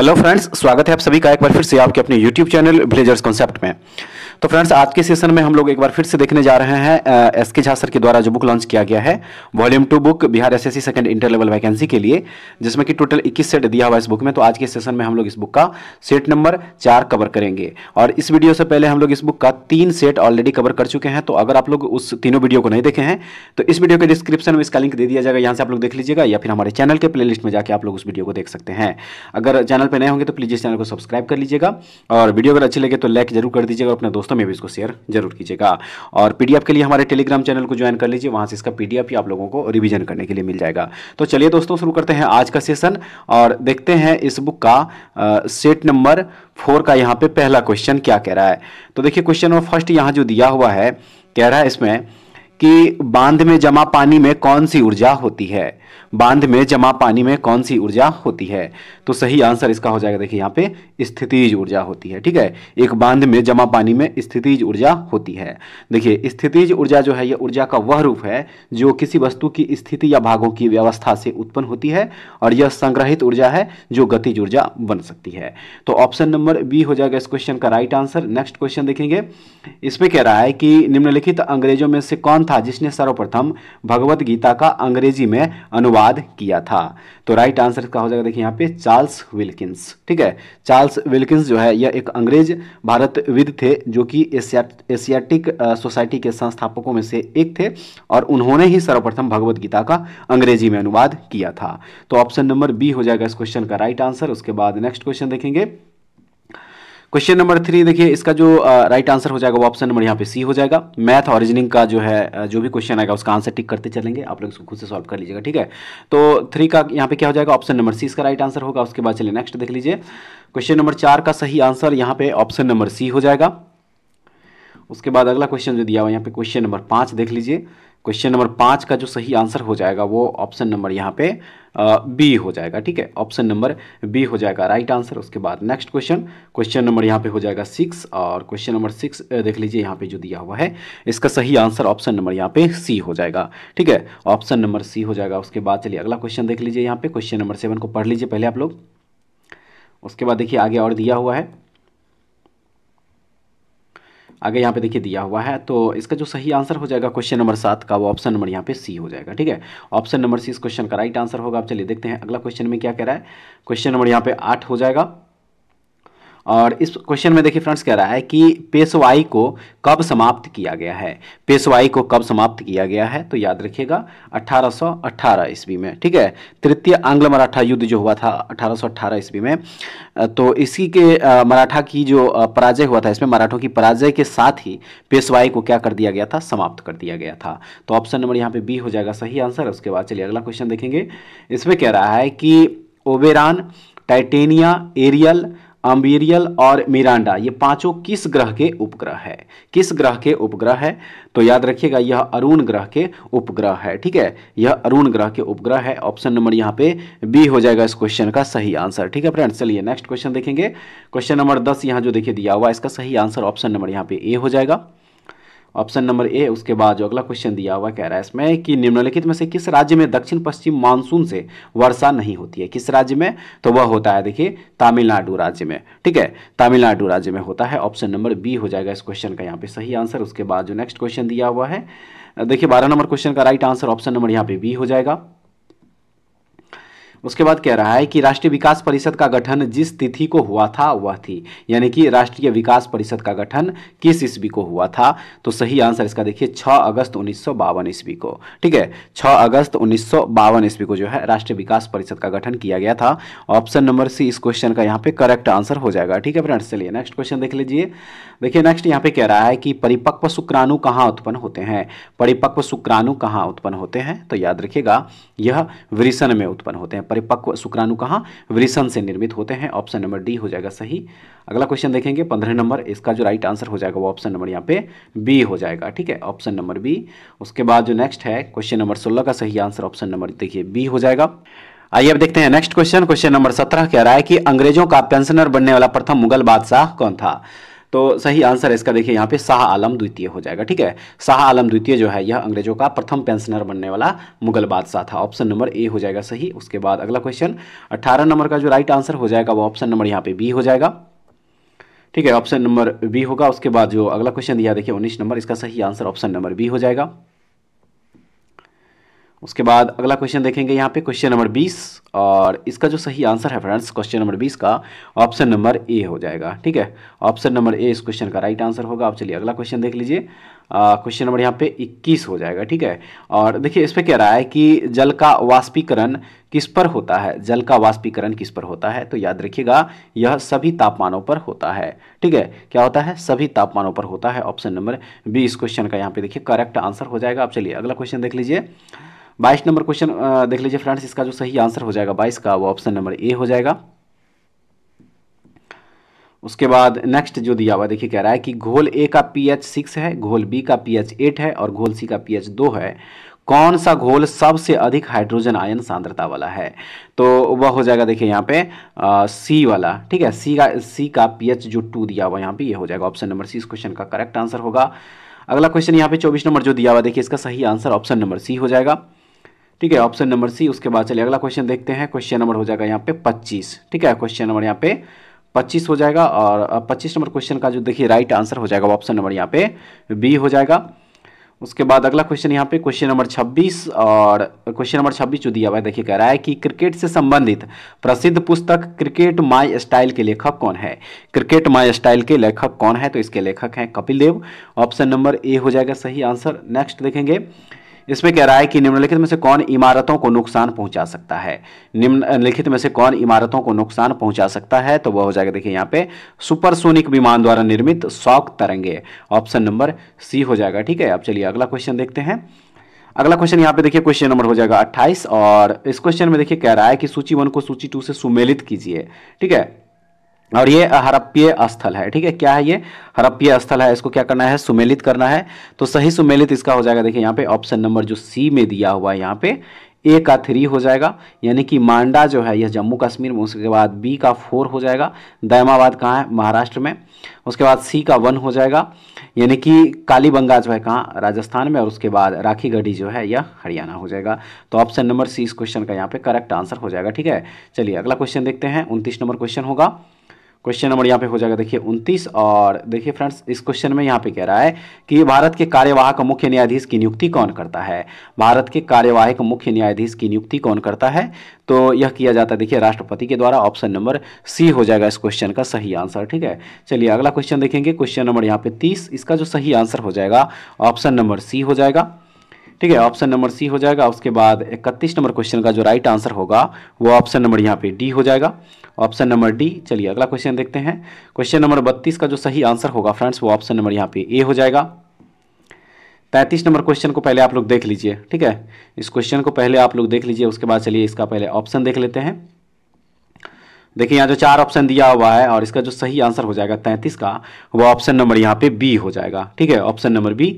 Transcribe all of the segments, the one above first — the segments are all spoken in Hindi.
हेलो फ्रेंड्स स्वागत है आप सभी का एक बार फिर से आपके अपने यूट्यूब चैनल विलेजर्स कॉन्सेप्ट में तो फ्रेंड्स आज के सेशन में हम लोग एक बार फिर से देखने जा रहे हैं एस के झा सर के द्वारा जो बुक लॉन्च किया गया है volume two book Bihar S S C second inter level vacancy के लिए जिसमें कि टोटल 21 सेट दिया हुआ है इस बुक में तो आज के सेशन में हम लोग इस बुक का सेट नंबर चार कवर करेंगे और इस वीडियो से पहले हम लोग इस बुक का तीन सेट ऑलरेडी कवर कर चुके हैं तो अगर आप लोग उस तीनों वीडियो को नहीं देखे हैं तो इस वीडियो के डिस्क्रिप्शन में इसका लिंक दे दिया जाएगा यहाँ से आप लोग देख लीजिएगा या फिर हमारे चैनल के लिस्ट में जाकर आप लोग उस वीडियो को देख सकते हैं अगर चैनल पर नए होंगे तो प्लीज़ इस चैनल को सब्सक्राइब कर लीजिएगा और वीडियो अगर अच्छी लगे तो लाइक जरूर कर दीजिएगा अपने दोस्तों दोस्तों में भी इसको शेयर जरूर कीजिएगा और पीडीएफ के लिए हमारे टेलीग्राम चैनल को ज्वाइन कर लीजिए वहाँ से इसका पीडीएफ भी आप लोगों को रिविजन करने के लिए मिल जाएगा तो चलिए दोस्तों शुरू करते हैं आज का सेशन और देखते हैं इस बुक का सेट नंबर फोर का यहाँ पे पहला क्वेश्चन क्या कह रहा है तो देखिए क्वेश्चन नंबर फर्स्ट यहाँ जो दिया हुआ है कह रहा है इसमें कि बांध में जमा पानी में कौन सी ऊर्जा होती है बांध में जमा पानी में कौन सी ऊर्जा होती है तो सही आंसर इसका हो जाएगा देखिए यहाँ पे स्थितिज ऊर्जा होती है ठीक है एक बांध में जमा पानी में स्थितिज ऊर्जा होती है देखिए स्थितिज ऊर्जा जो है यह ऊर्जा का वह रूप है जो किसी वस्तु की स्थिति या भागों की व्यवस्था से उत्पन्न होती है और यह संग्रहित ऊर्जा है जो गतिज ऊर्जा बन सकती है तो ऑप्शन नंबर बी हो जाएगा इस क्वेश्चन का राइट आंसर नेक्स्ट क्वेश्चन देखेंगे इसमें कह रहा है कि निम्नलिखित अंग्रेजों में से कौन था जिसने सर्वप्रथम भगवत गीता का अंग्रेजी में अनुवाद अनुवाद किया था तो राइट आंसर इसका हो जाएगा देखिए यहाँ पे चार्ल्स विल्किंस ठीक है चार्ल्स विल्किंस जो है यह एक अंग्रेज भारतविद थे जो कि एशिया एशियाटिक सोसाइटी के संस्थापकों में से एक थे और उन्होंने ही सर्वप्रथम भगवद गीता का अंग्रेजी में अनुवाद किया था तो ऑप्शन नंबर बी हो जाएगा इस क्वेश्चन का राइट आंसर उसके बाद नेक्स्ट क्वेश्चन देखेंगे क्वेश्चन नंबर थ्री देखिए इसका जो राइट आंसर हो जाएगा वो ऑप्शन नंबर यहाँ पे सी हो जाएगा मैथ ऑरिजनिंग का जो है जो भी क्वेश्चन आएगा उसका आंसर टिक करते चलेंगे आप लोग इसको खुद से सॉल्व कर लीजिएगा ठीक है तो थ्री का यहाँ पे क्या हो जाएगा ऑप्शन नंबर सी इसका राइट आंसर होगा उसके बाद चलिए नेक्स्ट देख लीजिए क्वेश्चन नंबर चार का सही आंसर यहाँ पे ऑप्शन नंबर सी हो जाएगा उसके बाद अगला क्वेश्चन जो दिया हुआ यहाँ पे क्वेश्चन नंबर पाँच देख लीजिए क्वेश्चन नंबर पाँच का जो सही आंसर हो जाएगा वो ऑप्शन नंबर यहाँ पे बी हो जाएगा ठीक है ऑप्शन नंबर बी हो जाएगा राइट आंसर उसके बाद नेक्स्ट क्वेश्चन क्वेश्चन नंबर यहाँ पे हो जाएगा सिक्स और क्वेश्चन नंबर सिक्स देख लीजिए यहाँ पे जो दिया हुआ है इसका सही आंसर ऑप्शन नंबर यहाँ पे सी हो जाएगा ठीक है ऑप्शन नंबर सी हो जाएगा उसके बाद चलिए अगला क्वेश्चन देख लीजिए यहाँ पे क्वेश्चन नंबर सेवन को पढ़ लीजिए पहले आप लोग उसके बाद देखिए आगे और दिया हुआ है आगे यहाँ पे देखिए दिया हुआ है तो इसका जो सही आंसर हो जाएगा क्वेश्चन नंबर सात का वो ऑप्शन नंबर यहाँ पे सी हो जाएगा ठीक है ऑप्शन नंबर सी इस क्वेश्चन का राइट आंसर होगा आप चलिए देखते हैं अगला क्वेश्चन में क्या कह रहा है क्वेश्चन नंबर यहाँ पे आठ हो जाएगा और इस क्वेश्चन में देखिए फ्रेंड्स कह रहा है कि पेशवाई को कब समाप्त किया गया है पेशवाई को कब समाप्त किया गया है तो याद रखिएगा 1818 ईस्वी में ठीक है तृतीय आंग्ल मराठा युद्ध जो हुआ था 1818 ईस्वी में तो इसी के मराठा की जो पराजय हुआ था इसमें मराठों की पराजय के साथ ही पेशवाई को क्या कर दिया गया था समाप्त कर दिया गया था तो ऑप्शन नंबर यहाँ पे बी हो जाएगा सही आंसर उसके बाद चलिए अगला क्वेश्चन देखेंगे इसमें कह रहा है कि ओबेरान टाइटेनिया एरियल अम्बीरियल और मिरांडा ये पांचों किस ग्रह के उपग्रह है किस ग्रह के उपग्रह है तो याद रखिएगा यह अरुण ग्रह के उपग्रह है ठीक है यह अरुण ग्रह के उपग्रह है ऑप्शन नंबर यहाँ पे बी हो जाएगा इस क्वेश्चन का सही आंसर ठीक है फ्रेंड्स चलिए नेक्स्ट क्वेश्चन देखेंगे क्वेश्चन नंबर दस यहाँ जो देखिए दिया हुआ इसका सही आंसर ऑप्शन नंबर यहाँ पे ए हो जाएगा ऑप्शन नंबर ए उसके बाद जो अगला क्वेश्चन दिया हुआ कह रहा है इसमें कि निम्नलिखित में से किस राज्य में दक्षिण पश्चिम मानसून से वर्षा नहीं होती है किस राज्य में तो वह होता है देखिए तमिलनाडु राज्य में ठीक है तमिलनाडु राज्य में होता है ऑप्शन नंबर बी हो जाएगा इस क्वेश्चन का यहाँ पे सही आंसर उसके बाद जो नेक्स्ट क्वेश्चन दिया हुआ है देखिए बारह नंबर क्वेश्चन का राइट आंसर ऑप्शन नंबर यहाँ पे बी हो जाएगा उसके बाद कह रहा है कि राष्ट्रीय विकास परिषद का गठन जिस तिथि को हुआ था वह थी यानी कि राष्ट्रीय विकास परिषद का गठन किस ईस्वी को हुआ था तो सही आंसर इसका देखिए 6 अगस्त उन्नीस ईस्वी को ठीक है 6 अगस्त उन्नीस ईस्वी को जो है राष्ट्रीय विकास परिषद का गठन किया गया था ऑप्शन नंबर सी इस क्वेश्चन का यहाँ पे करेक्ट आंसर हो जाएगा ठीक है फ्रेंड्स चलिए नेक्स्ट क्वेश्चन देख लीजिए देखिए नेक्स्ट यहाँ पे कह रहा है कि परिपक्व शुक्राणु कहाँ उत्पन्न होते हैं परिपक्व शुक्राणु कहाँ उत्पन्न होते हैं तो याद रखिएगा यह वृषण में उत्पन्न होते हैं परिपक्व शुक्राणु कहाँ वृषण से निर्मित होते हैं ऑप्शन नंबर डी हो जाएगा सही अगला क्वेश्चन देखेंगे पंद्रह नंबर इसका जो राइट आंसर हो जाएगा वो ऑप्शन नंबर यहाँ पे बी हो जाएगा ठीक है ऑप्शन नंबर बी उसके बाद जो नेक्स्ट है क्वेश्चन नंबर सोलह का सही आंसर ऑप्शन नंबर देखिए बी हो जाएगा आइए अब देखते हैं नेक्स्ट क्वेश्चन क्वेश्चन नंबर सत्रह कह रहा है कि अंग्रेजों का पेंशनर बनने वाला प्रथम मुगल बादशाह कौन था तो सही आंसर इसका देखिए यहाँ पे शाह आलम द्वितीय हो जाएगा ठीक है शाह आलम द्वितीय जो है यह अंग्रेजों का प्रथम पेंशनर बनने वाला मुगल बादशाह था ऑप्शन नंबर ए हो जाएगा सही उसके बाद अगला क्वेश्चन अट्ठारह नंबर का जो राइट आंसर हो जाएगा वो ऑप्शन नंबर यहाँ पे बी हो जाएगा ठीक है ऑप्शन नंबर बी होगा उसके बाद जो अगला क्वेश्चन दिया देखिए उन्नीस नंबर इसका सही आंसर ऑप्शन नंबर बी हो जाएगा उसके बाद अगला क्वेश्चन देखेंगे यहाँ पे क्वेश्चन नंबर 20 और इसका जो सही आंसर है फ्रेंड्स क्वेश्चन नंबर 20 का ऑप्शन नंबर ए हो जाएगा ठीक है ऑप्शन नंबर ए इस क्वेश्चन का राइट आंसर होगा आप चलिए अगला क्वेश्चन देख लीजिए क्वेश्चन नंबर यहाँ पे 21 हो जाएगा ठीक है और देखिए इस पर कह रहा है कि जल का वाष्पीकरण किस पर होता है जल का वाष्पीकरण किस पर होता है तो याद रखिएगा यह सभी तापमानों पर होता है ठीक है क्या होता है सभी तापमानों पर होता है ऑप्शन नंबर बी इस क्वेश्चन का यहाँ पे देखिए करेक्ट आंसर हो जाएगा आप चलिए अगला क्वेश्चन देख लीजिए बाईस नंबर क्वेश्चन देख लीजिए फ्रेंड्स इसका जो सही आंसर हो जाएगा बाईस का वो ऑप्शन नंबर ए हो जाएगा उसके बाद नेक्स्ट जो दिया हुआ देखिए कह रहा है कि घोल ए का पीएच सिक्स है घोल बी का पीएच एट है और घोल सी का पीएच दो है कौन सा घोल सबसे अधिक हाइड्रोजन आयन सांद्रता वाला है तो वह हो जाएगा देखिए यहाँ पे आ, सी वाला ठीक है सी का सी का पीएच जो टू दिया हुआ यहाँ पे ये यह हो जाएगा ऑप्शन नंबर सी इस क्वेश्चन का करेक्ट आंसर होगा अगला क्वेश्चन यहाँ पे चौबीस नंबर जो दिया हुआ देखिए इसका सही आंसर ऑप्शन नंबर सी हो जाएगा ठीक है ऑप्शन नंबर सी उसके बाद चलिए अगला क्वेश्चन देखते हैं क्वेश्चन नंबर हो जाएगा यहाँ पे पच्चीस ठीक है क्वेश्चन नंबर यहाँ पे पच्चीस हो जाएगा और पच्चीस नंबर क्वेश्चन का जो देखिए राइट आंसर हो जाएगा ऑप्शन नंबर यहाँ पे बी हो जाएगा उसके बाद अगला क्वेश्चन यहाँ पे क्वेश्चन नंबर 26 और क्वेश्चन नंबर 26 जो दिया हुआ है देखिए कह रहा है कि क्रिकेट से संबंधित प्रसिद्ध पुस्तक क्रिकेट माय स्टाइल के लेखक कौन है क्रिकेट माय स्टाइल के लेखक कौन है तो इसके लेखक हैं Kapil Dev option number A हो जाएगा सही आंसर नेक्स्ट देखेंगे इसमें कह रहा है कि निम्नलिखित में से कौन इमारतों को नुकसान पहुंचा सकता है निम्नलिखित में से कौन इमारतों को नुकसान पहुंचा सकता है तो वह हो जाएगा देखिए यहाँ पे सुपरसोनिक विमान द्वारा निर्मित शौक तरंगे ऑप्शन नंबर सी हो जाएगा ठीक है अब चलिए अगला क्वेश्चन देखते हैं अगला क्वेश्चन यहाँ पे देखिए क्वेश्चन नंबर हो जाएगा अट्ठाईस और इस क्वेश्चन में देखिए कह रहा है कि सूची वन को सूची टू से सुमेलित कीजिए ठीक है और ये हरप्पीय स्थल है ठीक है क्या है ये हरप्पीय स्थल है इसको क्या करना है सुमेलित करना है तो सही सुमेलित इसका हो जाएगा देखिए यहाँ पे ऑप्शन नंबर जो सी में दिया हुआ है यहाँ पे ए का थ्री हो जाएगा यानी कि मांडा जो है यह जम्मू कश्मीर में उसके बाद बी का फोर हो जाएगा दैमाबाद कहाँ है महाराष्ट्र में उसके बाद सी का वन हो जाएगा यानी कि कालीबंगा जो है कहाँ राजस्थान में और उसके बाद राखी गढ़ी जो है यह हरियाणा हो जाएगा तो ऑप्शन नंबर सी इस क्वेश्चन का यहाँ पे करेक्ट आंसर हो जाएगा ठीक है चलिए अगला क्वेश्चन देखते हैं उनतीस नंबर क्वेश्चन होगा क्वेश्चन नंबर यहाँ पे हो जाएगा देखिए 29 और देखिए फ्रेंड्स इस क्वेश्चन में यहाँ पे कह रहा है कि भारत के कार्यवाहक मुख्य न्यायाधीश की नियुक्ति कौन करता है भारत के कार्यवाहक मुख्य न्यायाधीश की नियुक्ति कौन करता है तो यह किया जाता है देखिए राष्ट्रपति के द्वारा ऑप्शन नंबर सी हो जाएगा इस क्वेश्चन का सही आंसर ठीक है चलिए अगला क्वेश्चन देखेंगे क्वेश्चन नंबर यहाँ पे तीस इसका जो सही आंसर हो जाएगा ऑप्शन नंबर सी हो जाएगा ठीक है ऑप्शन नंबर सी हो जाएगा उसके बाद इकतीस नंबर क्वेश्चन का जो राइट आंसर होगा वो ऑप्शन नंबर यहाँ पे डी हो जाएगा ऑप्शन नंबर डी चलिए अगला क्वेश्चन देखते हैं क्वेश्चन नंबर बत्तीस का जो सही आंसर होगा फ्रेंड्स वो ऑप्शन नंबर यहाँ पे ए हो जाएगा पैंतीस नंबर क्वेश्चन को पहले आप लोग देख लीजिए ठीक है इस क्वेश्चन को पहले आप लोग देख लीजिए उसके बाद चलिए इसका पहले ऑप्शन देख लेते हैं देखिए यहाँ जो चार ऑप्शन दिया हुआ है और इसका जो सही आंसर हो जाएगा तैंतीस का वो ऑप्शन नंबर यहाँ पे बी हो जाएगा ठीक है ऑप्शन नंबर बी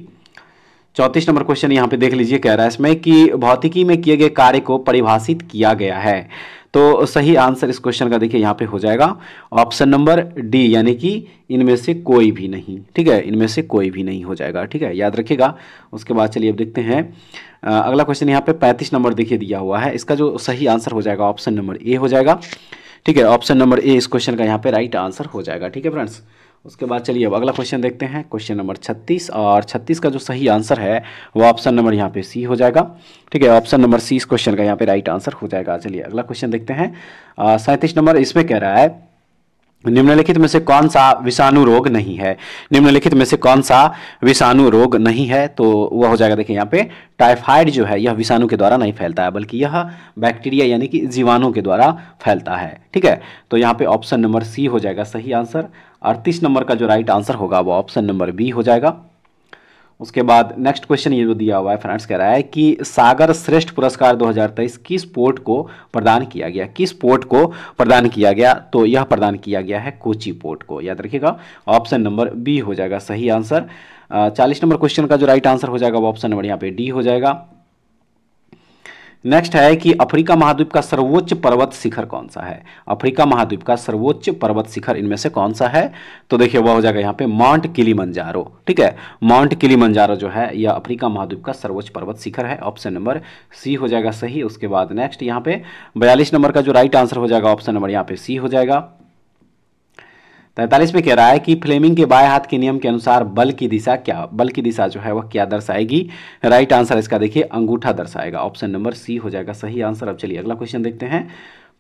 चौंतीस नंबर क्वेश्चन यहाँ पे देख लीजिए कह रहा है इसमें कि भौतिकी में किए गए कार्य को परिभाषित किया गया है तो सही आंसर इस क्वेश्चन का देखिए यहाँ पे हो जाएगा ऑप्शन नंबर डी यानी कि इनमें से कोई भी नहीं ठीक है इनमें से कोई भी नहीं हो जाएगा ठीक है याद रखिएगा उसके बाद चलिए अब देखते हैं अगला क्वेश्चन यहाँ पे पैंतीस नंबर देखिए दिया हुआ है इसका जो सही आंसर हो जाएगा ऑप्शन नंबर ए हो जाएगा ठीक है ऑप्शन नंबर ए इस क्वेश्चन का यहाँ पे राइट आंसर हो जाएगा ठीक है फ्रेंड्स उसके बाद चलिए अब अगला क्वेश्चन देखते हैं क्वेश्चन नंबर 36 और 36 का जो सही आंसर है वो ऑप्शन नंबर यहाँ पे सी हो जाएगा ठीक है ऑप्शन नंबर सी इस क्वेश्चन का यहाँ पे राइट आंसर हो जाएगा चलिए अगला क्वेश्चन देखते हैं सैंतीस नंबर इसमें कह रहा है निम्नलिखित में से कौन सा विषाणु रोग नहीं है निम्नलिखित में से कौन सा विषाणु रोग नहीं है तो वह हो जाएगा देखिए यहाँ पे टाइफाइड जो है यह विषाणु के द्वारा नहीं फैलता है बल्कि यह बैक्टीरिया यानी कि जीवाणु के द्वारा फैलता है ठीक है तो यहाँ पे ऑप्शन नंबर सी हो जाएगा सही आंसर अड़तीस नंबर का जो राइट आंसर होगा वो ऑप्शन नंबर बी हो जाएगा उसके बाद नेक्स्ट क्वेश्चन ये जो दिया हुआ है फ्रेंड्स कह रहा है कि सागर श्रेष्ठ पुरस्कार 2023 किस पोर्ट को प्रदान किया गया किस पोर्ट को प्रदान किया गया तो यह प्रदान किया गया है कोची पोर्ट को याद रखिएगा ऑप्शन नंबर बी हो जाएगा सही आंसर चालीस नंबर क्वेश्चन का जो राइट आंसर हो जाएगा वो ऑप्शन नंबर यहाँ पे डी हो जाएगा नेक्स्ट है कि अफ्रीका महाद्वीप का सर्वोच्च पर्वत शिखर कौन सा है अफ्रीका महाद्वीप का सर्वोच्च पर्वत शिखर इनमें से कौन सा है तो देखिए वह हो जाएगा यहाँ पे माउंट मंजारो ठीक है माउंट मंजारो जो है यह अफ्रीका महाद्वीप का सर्वोच्च पर्वत शिखर है ऑप्शन नंबर सी हो जाएगा सही उसके बाद नेक्स्ट यहाँ पे बयालीस नंबर का जो राइट आंसर हो जाएगा ऑप्शन नंबर यहाँ पे सी हो जाएगा तैंतालीस में कह रहा है कि फ्लेमिंग के बाएं हाथ के नियम के अनुसार बल की दिशा क्या बल की दिशा जो है वह क्या दर्शाएगी राइट आंसर इसका देखिए अंगूठा दर्शाएगा ऑप्शन नंबर सी हो जाएगा सही आंसर अब चलिए अगला क्वेश्चन देखते हैं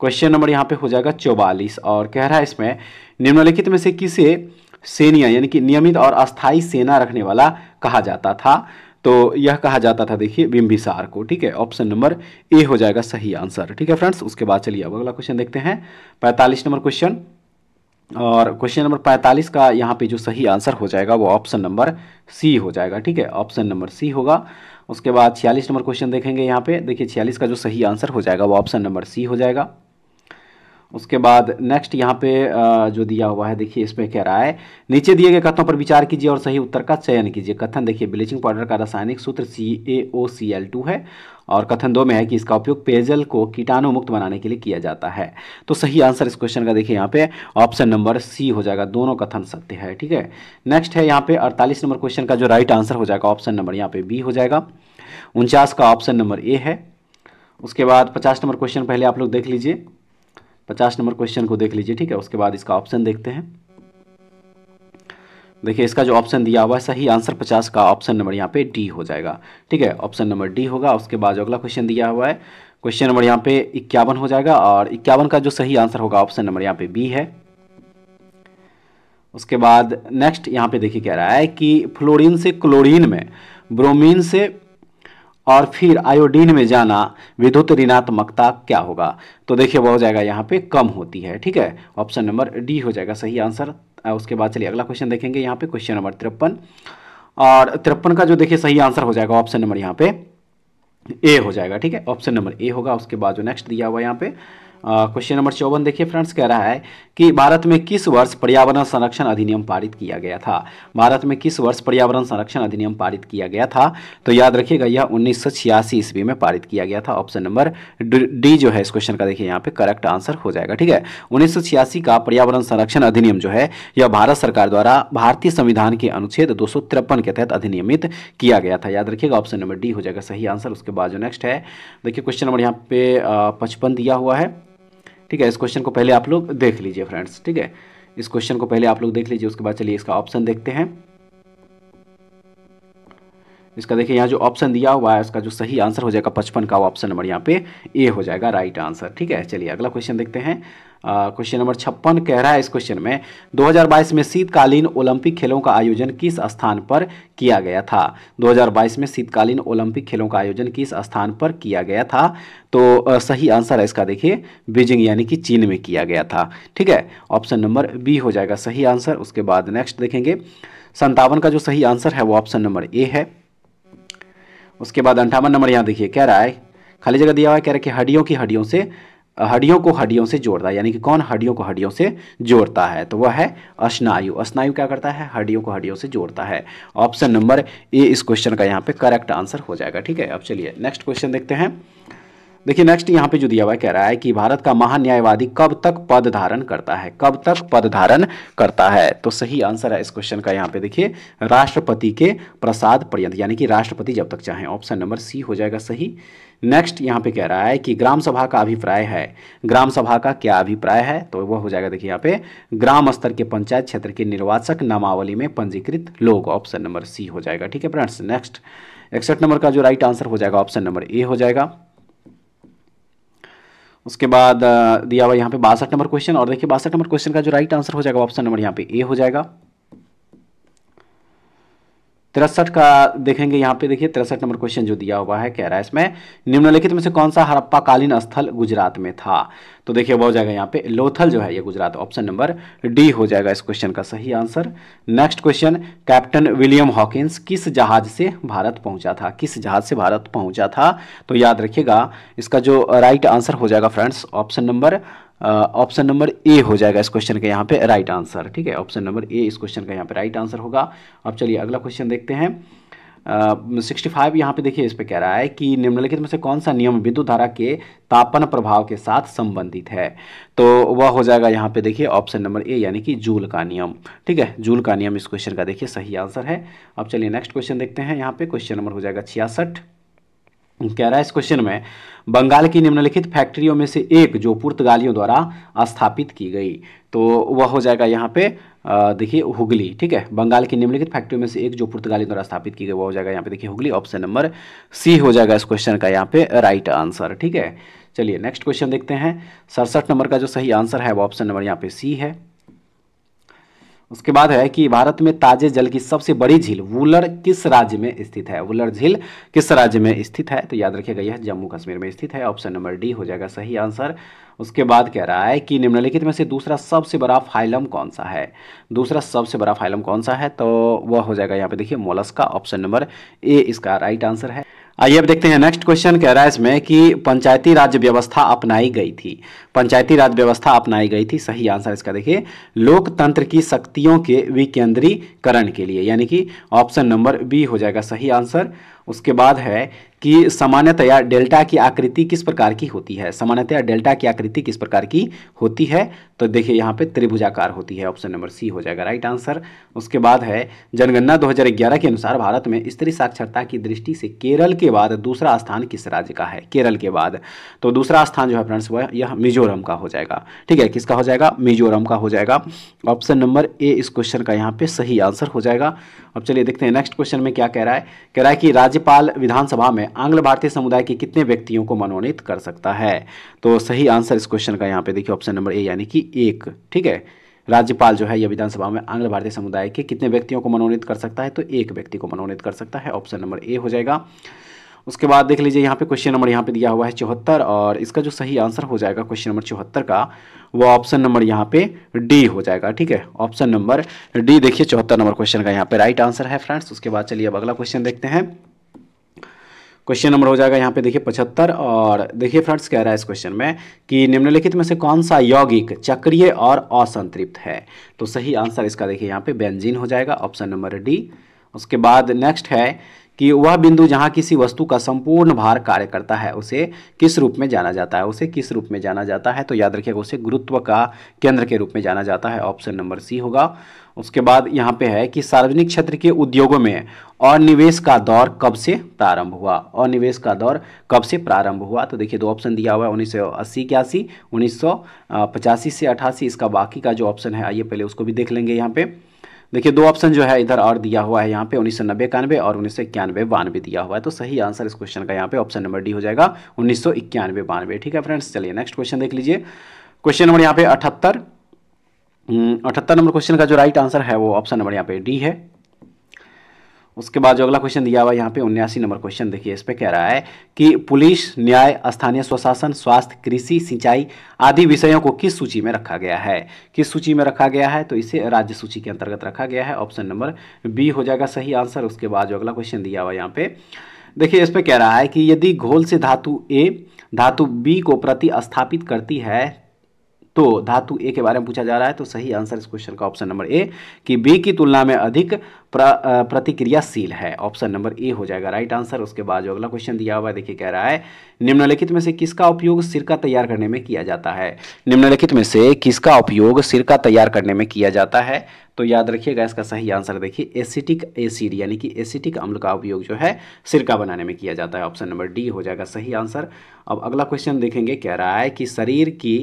क्वेश्चन नंबर यहाँ पे हो जाएगा चौवालीस और कह रहा है इसमें निम्नलिखित में से किसे सेनिया यानी कि नियमित और अस्थायी सेना रखने वाला कहा जाता था तो यह कहा जाता था देखिए बिम्बिसार को ठीक है ऑप्शन नंबर ए हो जाएगा सही आंसर ठीक है फ्रेंड्स उसके बाद चलिए अब अगला क्वेश्चन देखते हैं पैंतालीस नंबर क्वेश्चन और क्वेश्चन नंबर 45 का यहाँ पे जो सही आंसर हो जाएगा वो ऑप्शन नंबर सी हो जाएगा ठीक है ऑप्शन नंबर सी होगा उसके बाद छियालीस नंबर क्वेश्चन देखेंगे यहाँ पे देखिए छियालीस का जो सही आंसर हो जाएगा वो ऑप्शन नंबर सी हो जाएगा उसके बाद नेक्स्ट यहाँ पे जो दिया हुआ है देखिए इसमें कह रहा है नीचे दिए गए कथनों पर विचार कीजिए और सही उत्तर का चयन कीजिए कथन देखिए ब्लीचिंग पाउडर का रासायनिक सूत्र सी ए ओ सी एल टू है और कथन दो में है कि इसका उपयोग पेयजल को कीटाणु मुक्त बनाने के लिए किया जाता है तो सही आंसर इस क्वेश्चन का देखिए यहाँ पे ऑप्शन नंबर सी हो जाएगा दोनों कथन सत्य है ठीक है नेक्स्ट है यहाँ पे अड़तालीस नंबर क्वेश्चन का जो राइट आंसर हो जाएगा ऑप्शन नंबर यहाँ पे बी हो जाएगा उनचास का ऑप्शन नंबर ए है उसके बाद पचास नंबर क्वेश्चन पहले आप लोग देख लीजिए पचास नंबर क्वेश्चन को देख लीजिए ठीक है उसके बाद इसका ऑप्शन देखते हैं देखिए इसका जो ऑप्शन दिया हुआ है सही आंसर पचास का ऑप्शन नंबर यहाँ पे डी हो जाएगा ठीक है ऑप्शन नंबर डी होगा उसके बाद जो अगला क्वेश्चन दिया हुआ है क्वेश्चन नंबर यहाँ पे इक्यावन हो जाएगा और इक्यावन का जो सही आंसर होगा ऑप्शन नंबर यहाँ पे बी है उसके बाद नेक्स्ट यहाँ पे देखिए कह रहा है कि फ्लोरिन से क्लोरीन में ब्रोमिन से और फिर आयोडीन में जाना विद्युत ऋणात्मकता क्या होगा तो देखिए वह हो जाएगा यहाँ पे कम होती है ठीक है ऑप्शन नंबर डी हो जाएगा सही आंसर उसके बाद चलिए अगला क्वेश्चन देखेंगे यहाँ पे क्वेश्चन नंबर तिरपन और तिरपन का जो देखिए सही आंसर हो जाएगा ऑप्शन नंबर यहाँ पे ए हो जाएगा ठीक है ऑप्शन नंबर ए होगा उसके बाद जो नेक्स्ट दिया हुआ यहाँ पे क्वेश्चन नंबर चौवन देखिए फ्रेंड्स कह रहा है कि भारत में किस वर्ष पर्यावरण संरक्षण अधिनियम पारित किया गया था भारत में किस वर्ष पर्यावरण संरक्षण अधिनियम पारित किया गया था तो याद रखिएगा यह उन्नीस ईस्वी में पारित किया गया था ऑप्शन नंबर डी जो है इस क्वेश्चन का देखिए यहाँ पे करेक्ट आंसर हो जाएगा ठीक है उन्नीस का पर्यावरण संरक्षण अधिनियम जो है यह भारत सरकार द्वारा भारतीय संविधान के अनुच्छेद दो के तहत अधिनियमित किया गया था याद रखिएगा ऑप्शन नंबर डी हो जाएगा सही आंसर उसके बाद जो नेक्स्ट है देखिए क्वेश्चन नंबर यहाँ पे पचपन दिया हुआ है ठीक है इस क्वेश्चन को पहले आप लोग देख लीजिए फ्रेंड्स ठीक है इस क्वेश्चन को पहले आप लोग देख लीजिए उसके बाद चलिए इसका ऑप्शन देखते हैं इसका देखिए यहाँ जो ऑप्शन दिया हुआ है उसका जो सही आंसर हो जाएगा पचपन का वो ऑप्शन नंबर यहाँ पे ए हो जाएगा राइट आंसर ठीक है चलिए अगला क्वेश्चन देखते हैं क्वेश्चन नंबर छप्पन कह रहा है इस क्वेश्चन में 2022 में शीतकालीन ओलंपिक खेलों का आयोजन किस स्थान पर किया गया था 2022 में शीतकालीन ओलंपिक खेलों का आयोजन किस स्थान पर किया गया था तो आ, सही आंसर है इसका देखिए बीजिंग यानी कि चीन में किया गया था ठीक है ऑप्शन नंबर बी हो जाएगा सही आंसर उसके बाद नेक्स्ट देखेंगे संतावन का जो सही आंसर है वो ऑप्शन नंबर ए है उसके बाद अंठावन नंबर यहाँ देखिए कह रहा है खाली जगह दिया हुआ है कह रहा है कि हड्डियों की हड्डियों से हड्डियों को हड्डियों से जोड़ता है यानी कि कौन हड्डियों को हड्डियों से जोड़ता है तो वह है अश्नायु अस्नायु क्या करता है हड्डियों को हड्डियों से जोड़ता है ऑप्शन नंबर ए इस क्वेश्चन का यहाँ पे करेक्ट आंसर हो जाएगा ठीक है अब चलिए नेक्स्ट क्वेश्चन देखते हैं देखिए नेक्स्ट यहाँ पे जो दिया हुआ कह रहा है कि भारत का महान्यायवादी कब तक पद धारण करता है कब तक पद धारण करता है तो सही आंसर है इस क्वेश्चन का यहाँ पे देखिए राष्ट्रपति के प्रसाद पर्यंत यानी कि राष्ट्रपति जब तक चाहें ऑप्शन नंबर सी हो जाएगा सही नेक्स्ट यहाँ पे कह रहा है कि ग्राम सभा का अभिप्राय है ग्राम सभा का क्या अभिप्राय है तो वह हो जाएगा देखिए यहाँ पे ग्राम स्तर के पंचायत क्षेत्र के निर्वाचक नामावली में पंजीकृत लोग ऑप्शन नंबर सी हो जाएगा ठीक है फ्रेंड्स नेक्स्ट इकसठ नंबर का जो राइट आंसर हो जाएगा ऑप्शन नंबर ए हो जाएगा उसके बाद दिया हुआ यहाँ पे बासठ नंबर क्वेश्चन और देखिए बासठ नंबर क्वेश्चन का जो राइट आंसर हो जाएगा ऑप्शन नंबर यहाँ पे ए हो जाएगा तिरसठ का देखेंगे यहाँ पे देखिए तिरसठ नंबर क्वेश्चन जो दिया हुआ है कह रहा है इसमें निम्नलिखित में से कौन सा हड़प्पा कालीन स्थल गुजरात में था तो देखिए वह हो जाएगा यहाँ पे लोथल जो है ये गुजरात ऑप्शन नंबर डी हो जाएगा इस क्वेश्चन का सही answer next question captain William Hawkins किस जहाज से भारत पहुंचा था किस जहाज से भारत पहुंचा था तो याद रखिएगा इसका जो राइट आंसर हो जाएगा friends option number option number A हो जाएगा इस क्वेश्चन का यहाँ पे राइट आंसर ठीक है ऑप्शन नंबर ए इस क्वेश्चन का यहाँ पे राइट आंसर होगा अब चलिए अगला क्वेश्चन देखते हैं सिक्सटी फाइव यहाँ पे देखिए इस पे कह रहा है कि निम्नलिखित में से कौन सा नियम विद्युत धारा के तापन प्रभाव के साथ संबंधित है तो वह हो जाएगा यहाँ पे देखिए ऑप्शन नंबर ए यानी कि जूल का नियम ठीक है जूल का नियम इस क्वेश्चन का देखिए सही आंसर है अब चलिए नेक्स्ट क्वेश्चन देखते हैं यहाँ पे क्वेश्चन नंबर हो जाएगा छियासठ कह रहा है इस क्वेश्चन में बंगाल की निम्नलिखित फैक्ट्रियों में से एक जो पुर्तगालियों द्वारा स्थापित की गई तो वह हो जाएगा यहाँ पे देखिए हुगली ठीक है बंगाल की निम्नलिखित फैक्ट्रियों में से एक जो पुर्तगालियों द्वारा स्थापित की गई वह हो जाएगा यहाँ पे देखिए हुगली ऑप्शन नंबर सी हो जाएगा इस क्वेश्चन का यहाँ पे राइट आंसर ठीक है चलिए नेक्स्ट क्वेश्चन देखते हैं सड़सठ नंबर का जो सही आंसर है वो ऑप्शन नंबर यहाँ पे सी है उसके बाद है कि भारत में ताजे जल की सबसे बड़ी झील वुलर किस राज्य में स्थित है वुलर झील किस राज्य में स्थित है तो याद रखिएगा यह जम्मू कश्मीर में स्थित है ऑप्शन नंबर डी हो जाएगा सही आंसर उसके बाद कह रहा है कि निम्नलिखित में से दूसरा सबसे बड़ा फाइलम कौन सा है दूसरा सबसे बड़ा फाइलम कौन सा है तो वह हो जाएगा यहाँ पे देखिए मोलस्का ऑप्शन नंबर ए इसका राइट आंसर है आइए अब देखते हैं नेक्स्ट क्वेश्चन कह रहा है इसमें कि पंचायती राज व्यवस्था अपनाई गई थी पंचायती राज व्यवस्था अपनाई गई थी सही आंसर इसका देखिए लोकतंत्र की शक्तियों के विकेंद्रीकरण के लिए यानी कि ऑप्शन नंबर बी हो जाएगा सही आंसर उसके बाद है कि सामान्यतया डेल्टा की आकृति किस प्रकार की होती है सामान्यतया डेल्टा की आकृति किस प्रकार की होती है तो देखिए यहाँ पे त्रिभुजाकार होती है ऑप्शन नंबर सी हो जाएगा राइट आंसर उसके बाद है जनगणना 2011 के अनुसार भारत में स्त्री साक्षरता की दृष्टि से केरल के बाद दूसरा स्थान किस राज्य का है केरल के बाद तो दूसरा स्थान जो है फ्रेंड्स वह यह मिजोरम का हो जाएगा ठीक है किसका हो जाएगा मिजोरम का हो जाएगा ऑप्शन नंबर ए इस क्वेश्चन का यहाँ पे सही आंसर हो जाएगा अब चलिए देखते हैं नेक्स्ट क्वेश्चन में क्या कह रहा है कह रहा है कि राज्यपाल विधानसभा में आंग्ल भारतीय समुदाय के कितने व्यक्तियों को मनोनीत कर सकता है तो सही आंसर इस क्वेश्चन का यहाँ पे देखिए ऑप्शन नंबर ए यानी कि एक ठीक है राज्यपाल जो है यह विधानसभा में आंग्ल भारतीय समुदाय के कितने व्यक्तियों को मनोनीत कर सकता है तो एक व्यक्ति को मनोनीत कर सकता है ऑप्शन नंबर ए हो जाएगा उसके बाद देख लीजिए यहाँ पे क्वेश्चन नंबर यहाँ पे दिया हुआ है चौहत्तर और इसका जो सही आंसर हो जाएगा क्वेश्चन नंबर चौहत्तर का वो ऑप्शन नंबर यहाँ पे डी हो जाएगा ठीक है ऑप्शन नंबर डी देखिए चौहत्तर नंबर क्वेश्चन का यहाँ पे राइट आंसर है फ्रेंड्स उसके बाद चलिए अब अगला क्वेश्चन देखते हैं क्वेश्चन नंबर हो जाएगा यहाँ पे देखिए पचहत्तर और देखिए फ्रेंड्स कह रहा है इस क्वेश्चन में कि निम्नलिखित में से कौन सा यौगिक चक्रीय और असंतृप्त है तो सही आंसर इसका देखिए यहाँ पे बेंजीन हो जाएगा ऑप्शन नंबर डी उसके बाद नेक्स्ट है कि वह बिंदु जहाँ किसी वस्तु का संपूर्ण भार कार्य करता है उसे किस रूप में जाना जाता है उसे किस रूप में जाना जाता है तो याद रखिएगा उसे गुरुत्व का केंद्र के रूप में जाना जाता है ऑप्शन नंबर सी होगा उसके बाद यहाँ पे है कि सार्वजनिक क्षेत्र के उद्योगों में और निवेश का दौर कब से प्रारंभ हुआ और निवेश का दौर कब से प्रारंभ हुआ तो देखिए दो ऑप्शन दिया हुआ है उन्नीस सौ अस्सी इक्यासी उन्नीस सौ पचासी से अठासी इसका बाकी का जो ऑप्शन है आइए पहले उसको भी देख लेंगे यहाँ पे देखिए दो ऑप्शन जो है इधर और दिया हुआ है यहाँ पे उन्नीस सौ नब्बे इक्यानवे और उन्नीस सौ इक्यानवे बानवे दिया हुआ है तो सही आंसर इस क्वेश्चन का यहाँ पे ऑप्शन नंबर डी हो जाएगा उन्नीस सौ इक्यानवे बानवे ठीक है फ्रेंड्स चलिए नेक्स्ट क्वेश्चन देख लीजिए क्वेश्चन नंबर यहाँ पे अठहत्तर हम्म, अठहत्तर नंबर क्वेश्चन का जो राइट आंसर है वो ऑप्शन नंबर यहाँ पे डी है उसके बाद जो अगला क्वेश्चन दिया हुआ यहाँ पे उन्यासी नंबर क्वेश्चन देखिए इस पर कह रहा है कि पुलिस न्याय स्थानीय स्वशासन स्वास्थ्य कृषि सिंचाई आदि विषयों को किस सूची में रखा गया है किस सूची में रखा गया है तो इसे राज्य सूची के अंतर्गत रखा गया है ऑप्शन नंबर बी हो जाएगा सही आंसर उसके बाद जो अगला क्वेश्चन दिया हुआ यहाँ पे देखिए इस पर कह रहा है कि यदि घोल से धातु ए धातु बी को प्रति स्थापित करती है तो धातु ए के बारे में पूछा जा रहा है तो सही आंसर इस क्वेश्चन का ऑप्शन नंबर ए कि बी की तुलना में अधिक प्र, प्रतिक्रियाशील है ऑप्शन नंबर ए हो जाएगा राइट आंसर उसके बाद जो अगला क्वेश्चन दिया हुआ है देखिए कह रहा है निम्नलिखित में से किसका उपयोग सिरका तैयार करने में किया जाता है निम्नलिखित में से किसका उपयोग सिरका तैयार करने में किया जाता है तो याद रखिएगा इसका सही आंसर देखिए एसिटिक एसिड यानी कि एसिटिक अम्ल का उपयोग जो है सिरका बनाने में किया जाता है ऑप्शन नंबर डी हो जाएगा सही आंसर अब अगला क्वेश्चन देखेंगे कह रहा है कि शरीर की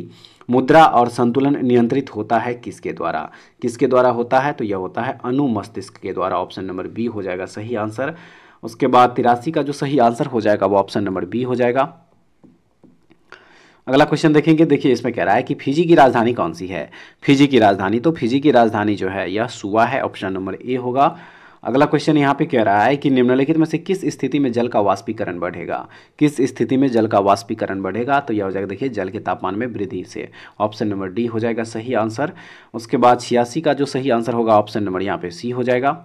मुद्रा और संतुलन नियंत्रित होता है किसके द्वारा किसके द्वारा होता है तो यह होता है अनुमस्तिष्क के द्वारा ऑप्शन नंबर बी हो जाएगा सही आंसर उसके बाद तिरासी का जो सही आंसर हो जाएगा वो ऑप्शन नंबर बी हो जाएगा अगला क्वेश्चन देखेंगे देखिए इसमें कह रहा है कि फिजी की राजधानी कौन सी है फिजी की राजधानी तो फिजी की राजधानी जो है यह सुआ है ऑप्शन नंबर ए होगा अगला क्वेश्चन यहाँ पे कह रहा है कि निम्नलिखित में से किस स्थिति में जल का वाष्पीकरण बढ़ेगा किस स्थिति में जल का वाष्पीकरण बढ़ेगा तो यह हो जाएगा देखिए जल के तापमान में वृद्धि से ऑप्शन नंबर डी हो जाएगा सही आंसर उसके बाद छियासी का जो सही आंसर होगा ऑप्शन नंबर यहाँ पे सी हो जाएगा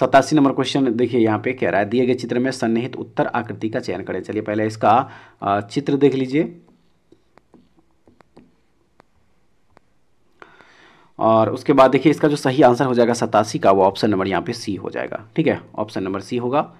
सतासी नंबर क्वेश्चन देखिए यहाँ पे कह रहा है दिए गए चित्र में सन्निहित उत्तर आकृति का चयन करें चलिए पहले इसका चित्र देख लीजिए और उसके बाद देखिए इसका जो सही आंसर हो जाएगा सतासी का वो ऑप्शन नंबर यहाँ पे सी हो जाएगा ठीक है ऑप्शन नंबर सी होगा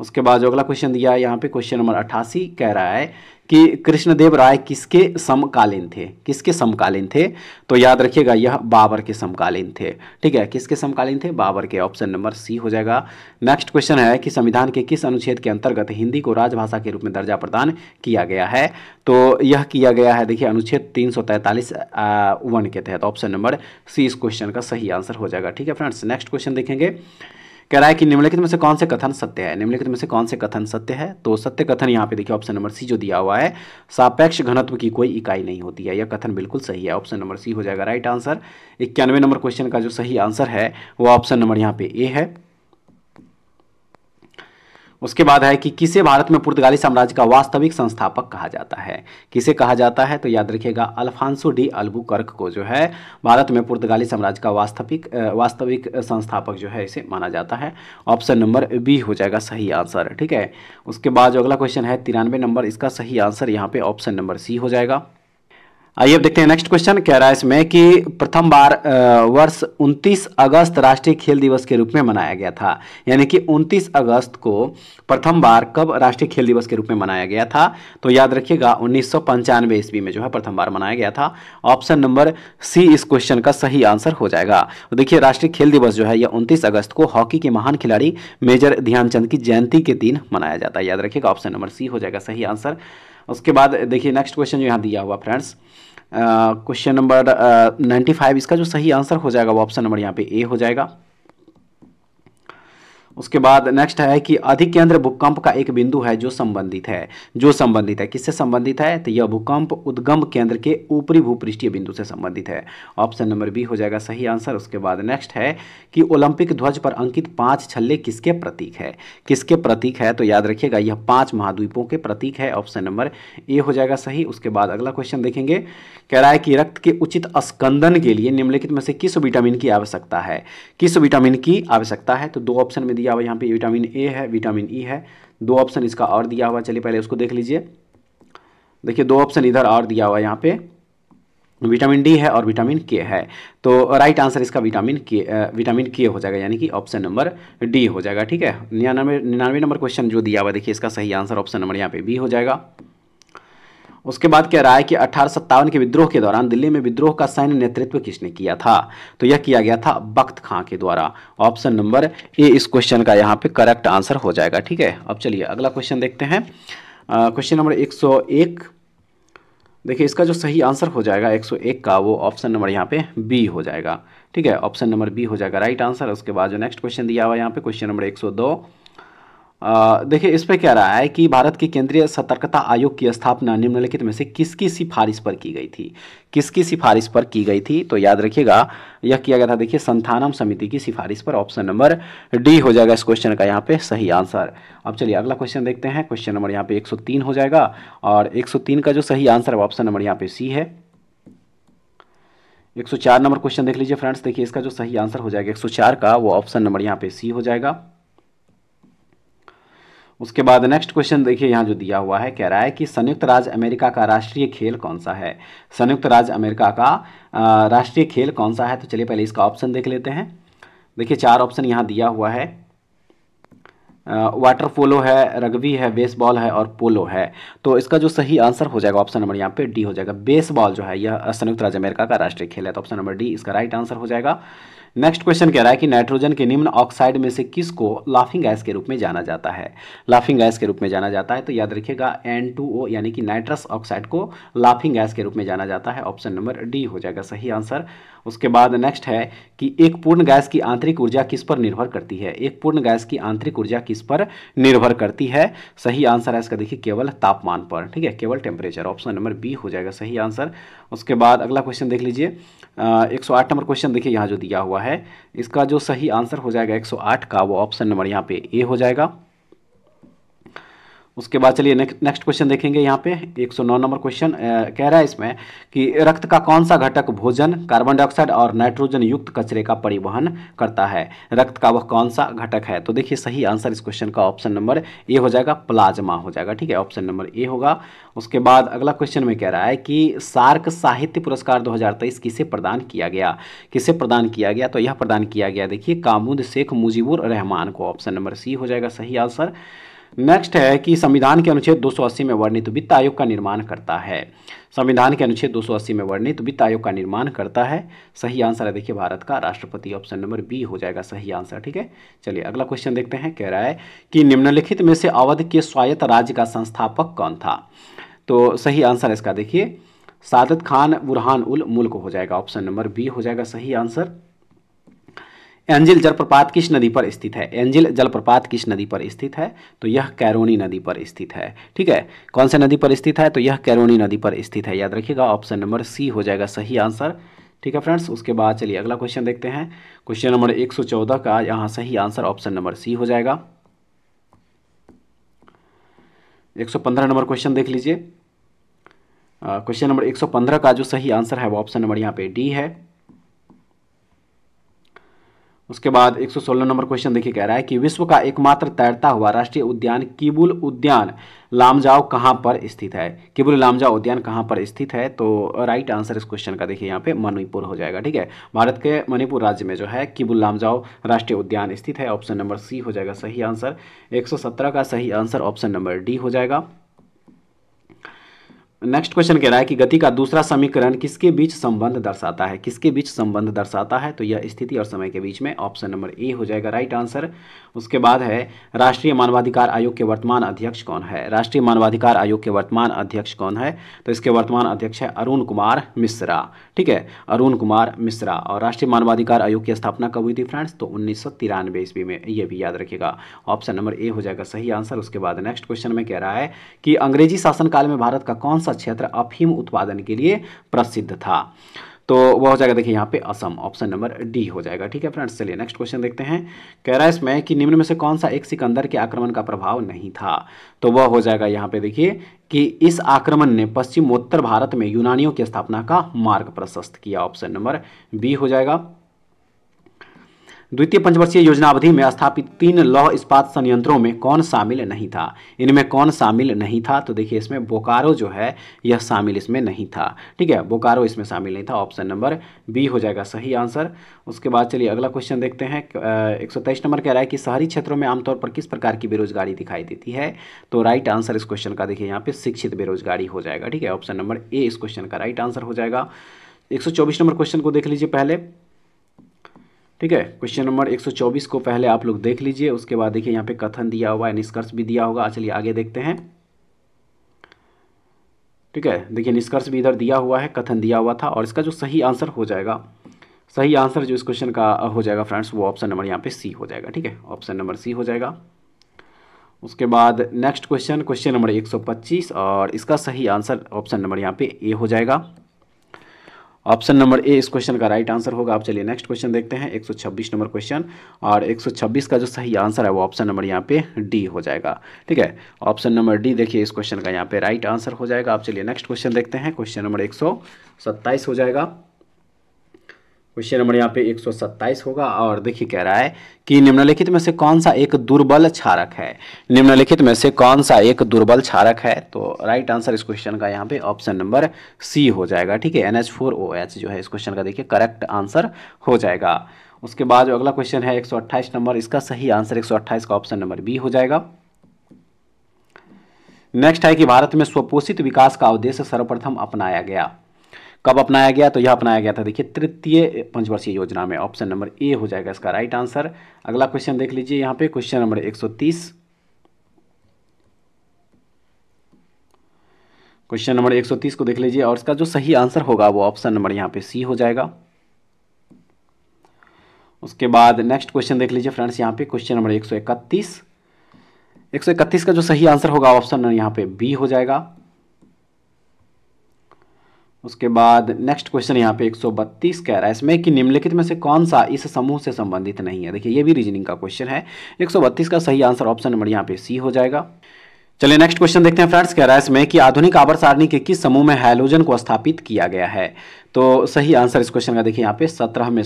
उसके बाद जो अगला क्वेश्चन दिया है यहाँ पे क्वेश्चन नंबर अट्ठासी कह रहा है कि कृष्णदेव राय किसके समकालीन थे किसके समकालीन थे तो याद रखिएगा यह बाबर के समकालीन थे ठीक है किसके समकालीन थे बाबर के ऑप्शन नंबर सी हो जाएगा नेक्स्ट क्वेश्चन है कि संविधान के किस अनुच्छेद के अंतर्गत हिंदी को राजभाषा के रूप में दर्जा प्रदान किया गया है तो यह किया गया है देखिए अनुच्छेद तीन सौ तैंतालीस वन के तहत ऑप्शन नंबर सी इस क्वेश्चन का सही आंसर हो जाएगा ठीक है फ्रेंड्स नेक्स्ट क्वेश्चन देखेंगे कह रहा है कि निम्नलिखित में से कौन से कथन सत्य है निम्नलिखित में से कौन से कथन सत्य है तो सत्य कथन यहाँ पे देखिए ऑप्शन नंबर सी जो दिया हुआ है सापेक्ष घनत्व की कोई इकाई नहीं होती है यह कथन बिल्कुल सही है ऑप्शन नंबर सी हो जाएगा राइट आंसर इक्यानवे नंबर क्वेश्चन का जो सही आंसर है वो ऑप्शन नंबर यहाँ पे ए है उसके बाद है कि किसे भारत में पुर्तगाली साम्राज्य का वास्तविक संस्थापक कहा जाता है किसे कहा जाता है तो याद रखिएगा अल्फांसो डी अल्बुकर्क को जो है भारत में पुर्तगाली साम्राज्य का वास्तविक वास्तविक संस्थापक जो है इसे माना जाता है ऑप्शन नंबर बी हो जाएगा सही आंसर ठीक है उसके बाद जो अगला क्वेश्चन है तिरानवे नंबर इसका सही आंसर यहाँ पे ऑप्शन नंबर सी हो जाएगा आइए अब देखते हैं नेक्स्ट क्वेश्चन कह रहा है इसमें कि प्रथम बार वर्ष 29 अगस्त राष्ट्रीय खेल दिवस के रूप में मनाया गया था यानी कि 29 अगस्त को प्रथम बार कब राष्ट्रीय खेल दिवस के रूप में मनाया गया था तो याद रखिएगा उन्नीस सौ ईस्वी में जो है प्रथम बार मनाया गया था ऑप्शन नंबर सी इस क्वेश्चन का सही आंसर हो जाएगा तो देखिए राष्ट्रीय खेल दिवस जो है यह उनतीस अगस्त को हॉकी के महान खिलाड़ी मेजर ध्यानचंद की जयंती के दिन मनाया जाता है याद रखिएगा ऑप्शन नंबर सी हो जाएगा सही आंसर उसके बाद देखिए नेक्स्ट क्वेश्चन जो यहाँ दिया हुआ friends question number ninety five इसका जो सही आंसर हो जाएगा वो ऑप्शन नंबर यहाँ पे ए हो जाएगा उसके बाद नेक्स्ट है कि अधिक केंद्र भूकंप का एक बिंदु है जो संबंधित है जो संबंधित है किससे संबंधित है तो यह भूकंप उद्गम केंद्र के ऊपरी भूपृष्ठीय बिंदु से संबंधित है ऑप्शन नंबर बी हो जाएगा सही आंसर उसके बाद नेक्स्ट है कि ओलंपिक ध्वज पर अंकित पांच छल्ले किसके प्रतीक है किसके प्रतीक है तो याद रखिएगा यह पांच महाद्वीपों के प्रतीक है ऑप्शन नंबर ए हो जाएगा सही उसके बाद अगला क्वेश्चन देखेंगे कह रहा है कि रक्त के उचित स्कंदन के लिए निम्नलिखित में से किस विटामिन की आवश्यकता है किस विटामिन की आवश्यकता है तो दो ऑप्शन में दिया हुआ यहाँ पे विटामिन ए है विटामिन ई e है दो ऑप्शन इसका और दिया हुआ चलिए पहले उसको देख लीजिए देखिए दो ऑप्शन इधर और दिया हुआ यहाँ पे विटामिन डी है और विटामिन के है तो राइट आंसर इसका विटामिन के विटामिन के हो जाएगा यानी कि ऑप्शन नंबर डी हो जाएगा ठीक है निन्यानवे निन्यानवे नंबर क्वेश्चन जो दिया हुआ देखिए इसका सही आंसर ऑप्शन नंबर यहाँ पे बी हो जाएगा उसके बाद कह रहा है कि अठारह के विद्रोह के दौरान दिल्ली में विद्रोह का सैन्य नेतृत्व किसने किया था तो यह किया गया था बख्त खां के द्वारा ऑप्शन नंबर ए इस क्वेश्चन का यहाँ पे करेक्ट आंसर हो जाएगा ठीक है अब चलिए अगला क्वेश्चन देखते हैं क्वेश्चन नंबर एक देखिए इसका जो सही आंसर हो जाएगा 101 का वो ऑप्शन नंबर यहाँ पे बी हो जाएगा ठीक है ऑप्शन नंबर बी हो जाएगा राइट आंसर उसके बाद जो नेक्स्ट क्वेश्चन दिया हुआ यहाँ पे क्वेश्चन नंबर 102 देखिए इस पर क्या रहा है कि भारत के केंद्रीय सतर्कता आयोग की स्थापना निम्नलिखित में से किसकी सिफारिश पर की गई थी किसकी सिफारिश पर की गई थी तो याद रखिएगा यह किया गया था देखिए संथानम समिति की सिफारिश पर ऑप्शन नंबर डी हो जाएगा इस क्वेश्चन का यहाँ पे सही आंसर अब चलिए अगला क्वेश्चन देखते हैं क्वेश्चन नंबर यहाँ पे एक हो जाएगा और एक का जो सही आंसर है ऑप्शन नंबर यहाँ पे सी है 104 नंबर क्वेश्चन देख लीजिए फ्रेंड्स देखिए इसका जो सही आंसर हो जाएगा 104 का वो ऑप्शन नंबर यहाँ पे सी हो जाएगा उसके बाद नेक्स्ट क्वेश्चन देखिए यहाँ जो दिया हुआ है कह रहा है कि संयुक्त राज्य अमेरिका का राष्ट्रीय खेल कौन सा है संयुक्त राज्य अमेरिका का राष्ट्रीय खेल कौन सा है तो चलिए पहले इसका ऑप्शन देख लेते हैं देखिए चार ऑप्शन यहाँ दिया हुआ है वाटर पोलो है रग्बी है बेसबॉल है और पोलो है तो इसका जो सही आंसर हो जाएगा ऑप्शन नंबर यहाँ पे डी हो जाएगा बेसबॉल जो है यह संयुक्त राज्य अमेरिका का राष्ट्रीय खेल है तो ऑप्शन नंबर डी इसका राइट आंसर हो जाएगा नेक्स्ट क्वेश्चन कह रहा है कि नाइट्रोजन के निम्न ऑक्साइड में से किस को लाफिंग गैस के रूप में जाना जाता है लाफिंग गैस के रूप में जाना जाता है तो याद रखिएगा एन यानी कि नाइट्रस ऑक्साइड को लाफिंग गैस के रूप में जाना जाता है ऑप्शन नंबर डी हो जाएगा सही आंसर उसके बाद नेक्स्ट है कि एक पूर्ण गैस की आंतरिक ऊर्जा किस पर निर्भर करती है एक पूर्ण गैस की आंतरिक ऊर्जा किस पर निर्भर करती है सही आंसर है इसका देखिए केवल तापमान पर ठीक है केवल टेम्परेचर ऑप्शन नंबर बी हो जाएगा सही आंसर उसके बाद अगला क्वेश्चन देख लीजिए एक सौ आठ नंबर क्वेश्चन देखिए यहाँ जो दिया हुआ है इसका जो सही आंसर हो जाएगा एक सौ आठ का वो ऑप्शन नंबर यहाँ पे ए हो जाएगा उसके बाद चलिए नेक्स्ट क्वेश्चन देखेंगे यहाँ पे 109 नंबर क्वेश्चन कह रहा है इसमें कि रक्त का कौन सा घटक भोजन कार्बन डाइऑक्साइड और नाइट्रोजन युक्त कचरे का परिवहन करता है रक्त का वह कौन सा घटक है तो देखिए सही आंसर इस क्वेश्चन का ऑप्शन नंबर ए हो जाएगा प्लाज्मा हो जाएगा ठीक है ऑप्शन नंबर ए होगा उसके बाद अगला क्वेश्चन में कह रहा है कि सार्क साहित्य पुरस्कार दो किसे प्रदान किया गया किसे प्रदान किया गया तो यह प्रदान किया गया देखिए कामुद शेख मुजीबुर रहमान को ऑप्शन नंबर सी हो जाएगा सही आंसर नेक्स्ट है कि संविधान के अनुच्छेद 280 में वर्णित वित्त आयोग का निर्माण करता है संविधान के अनुच्छेद 280 में वर्णित वित्त आयोग का निर्माण करता है सही आंसर है देखिए भारत का राष्ट्रपति ऑप्शन नंबर बी हो जाएगा सही आंसर ठीक है चलिए अगला क्वेश्चन देखते हैं कह रहा है कि निम्नलिखित में से अवध के स्वायत्त राज्य का संस्थापक कौन था तो सही आंसर इसका देखिए सादत खान बुरहान उल मुल्क हो जाएगा ऑप्शन नंबर बी हो जाएगा सही आंसर एंजिल जलप्रपात किस नदी पर स्थित है एंजिल जलप्रपात किस नदी पर स्थित है तो यह कैरोनी नदी पर स्थित है ठीक है कौन से नदी पर स्थित है तो यह कैरोनी नदी पर स्थित है याद रखिएगा ऑप्शन नंबर सी हो जाएगा सही आंसर ठीक है फ्रेंड्स उसके बाद चलिए अगला क्वेश्चन देखते हैं क्वेश्चन नंबर एक का यहाँ सही आंसर ऑप्शन नंबर सी हो जाएगा एक नंबर क्वेश्चन देख लीजिए क्वेश्चन नंबर 115 का जो सही आंसर है वो ऑप्शन नंबर यहाँ पे डी है उसके बाद 116 नंबर क्वेश्चन देखिए कह रहा है कि विश्व का एकमात्र तैरता हुआ राष्ट्रीय उद्यान किबुल उद्यान लामजाओ कहाँ पर स्थित है किबुल लामजाओ उद्यान कहाँ पर स्थित है तो राइट आंसर इस क्वेश्चन का देखिए यहाँ पे मणिपुर हो जाएगा ठीक है भारत के मणिपुर राज्य में जो है किबुल लामजाओ राष्ट्रीय उद्यान स्थित है ऑप्शन नंबर सी हो जाएगा सही आंसर एक का सही आंसर ऑप्शन नंबर डी हो जाएगा नेक्स्ट क्वेश्चन कह रहा है कि गति का दूसरा समीकरण किसके बीच संबंध दर्शाता है किसके बीच संबंध दर्शाता है तो यह स्थिति और समय के बीच में ऑप्शन नंबर ए हो जाएगा राइट आंसर उसके बाद है राष्ट्रीय मानवाधिकार आयोग के वर्तमान अध्यक्ष कौन है राष्ट्रीय मानवाधिकार आयोग के वर्तमान अध्यक्ष कौन है तो इसके वर्तमान अध्यक्ष है अरुण कुमार मिश्रा ठीक है अरुण कुमार मिश्रा और राष्ट्रीय मानवाधिकार आयोग की स्थापना कब हुई थी फ्रेंड्स तो उन्नीस सौ तिरानवे ईस्वी में यह भी याद रखेगा ऑप्शन नंबर ए हो जाएगा सही आंसर उसके बाद नेक्स्ट क्वेश्चन में कह रहा है कि अंग्रेजी शासनकाल में भारत का कौन सा सा क्षेत्र अफीम उत्पादन के लिए प्रसिद्ध था तो वह हो जाएगा देखिए यहाँ पे असम ऑप्शन नंबर डी हो जाएगा ठीक है फ्रेंड्स चलिए नेक्स्ट क्वेश्चन देखते हैं कह रहा है इसमें कि निम्न में से कौन सा एक सिकंदर के आक्रमण का प्रभाव नहीं था तो वह हो जाएगा यहाँ पे देखिए कि इस आक्रमण ने पश्चिमोत्तर भारत में यूनानियों की स्थापना का मार्ग प्रशस्त किया ऑप्शन नंबर बी हो जाएगा द्वितीय पंचवर्षीय योजना अवधि में स्थापित तीन लौह इस्पात संयंत्रों में कौन शामिल नहीं था इनमें कौन शामिल नहीं था तो देखिए इसमें बोकारो जो है यह शामिल इसमें नहीं था ठीक है बोकारो इसमें शामिल नहीं था ऑप्शन नंबर बी हो जाएगा सही आंसर उसके बाद चलिए अगला क्वेश्चन देखते हैं एक नंबर कह रहा है कि शहरी क्षेत्रों में आमतौर पर किस प्रकार की बेरोजगारी दिखाई देती है तो राइट आंसर इस क्वेश्चन का देखिए यहाँ पे शिक्षित बेरोजगारी हो जाएगा ठीक है ऑप्शन नंबर ए इस क्वेश्चन का राइट आंसर हो जाएगा एक नंबर क्वेश्चन को देख लीजिए पहले ठीक है क्वेश्चन नंबर 124 को पहले आप लोग देख लीजिए उसके बाद देखिए यहाँ पे कथन दिया हुआ है निष्कर्ष भी दिया होगा चलिए आगे देखते हैं ठीक है देखिए निष्कर्ष भी इधर दिया हुआ है कथन दिया हुआ था और इसका जो सही आंसर हो जाएगा सही आंसर जो इस क्वेश्चन का हो जाएगा फ्रेंड्स वो ऑप्शन नंबर यहाँ पे सी हो जाएगा ठीक है ऑप्शन नंबर सी हो जाएगा उसके बाद नेक्स्ट क्वेश्चन क्वेश्चन नंबर 125 और इसका सही आंसर ऑप्शन नंबर यहाँ पे ए हो जाएगा ऑप्शन नंबर ए इस क्वेश्चन का राइट आंसर होगा आप चलिए नेक्स्ट क्वेश्चन देखते हैं 126 नंबर क्वेश्चन और 126 का जो सही आंसर है वो ऑप्शन नंबर यहाँ पे डी हो जाएगा ठीक है ऑप्शन नंबर डी देखिए इस क्वेश्चन का यहाँ पे राइट आंसर हो जाएगा आप चलिए नेक्स्ट क्वेश्चन देखते हैं क्वेश्चन नंबर एक हो जाएगा क्वेश्चन नंबर यहाँ पे 127 होगा और देखिए कह रहा है कि निम्नलिखित में से कौन सा एक दुर्बल क्षारक है निम्नलिखित में से कौन सा एक दुर्बल क्षारक है तो राइट आंसर इस क्वेश्चन का यहाँ पे ऑप्शन नंबर सी हो जाएगा ठीक है एनएच फोर ओ एच जो है इस क्वेश्चन का देखिए करेक्ट आंसर हो जाएगा उसके बाद जो अगला क्वेश्चन है 128 नंबर इसका सही आंसर 128 का ऑप्शन नंबर बी हो जाएगा नेक्स्ट है कि भारत में स्वपोषित विकास का उद्देश्य सर्वप्रथम अपनाया गया कब अपनाया गया तो यह अपनाया गया था देखिए तृतीय पंचवर्षीय योजना में ऑप्शन नंबर ए हो जाएगा इसका राइट आंसर अगला क्वेश्चन देख लीजिए यहाँ पे क्वेश्चन नंबर 130 क्वेश्चन नंबर 130 को देख लीजिए और इसका जो सही आंसर होगा वो ऑप्शन नंबर यहाँ पे सी हो जाएगा उसके बाद नेक्स्ट क्वेश्चन देख लीजिए फ्रेंड्स यहाँ पे क्वेश्चन नंबर एक 131 का जो सही आंसर होगा ऑप्शन नंबर यहाँ पे बी हो जाएगा उसके बाद नेक्स्ट क्वेश्चन यहाँ पे 132 कह रहा है इसमें कि निम्नलिखित में से कौन सा इस समूह से संबंधित नहीं है देखिए ये भी रीजनिंग का क्वेश्चन है 132 का सही आंसर ऑप्शन नंबर यहाँ पे सी हो जाएगा चलिए नेक्स्ट क्वेश्चन देखते हैं फ्रेंड्स कह रहा है इसमें कि आधुनिक आवर सारणी के किस समूह में हैलोजन को स्थापित किया गया है तो सही आंसर इस क्वेश्चन का देखिए यहाँ पे सत्रह में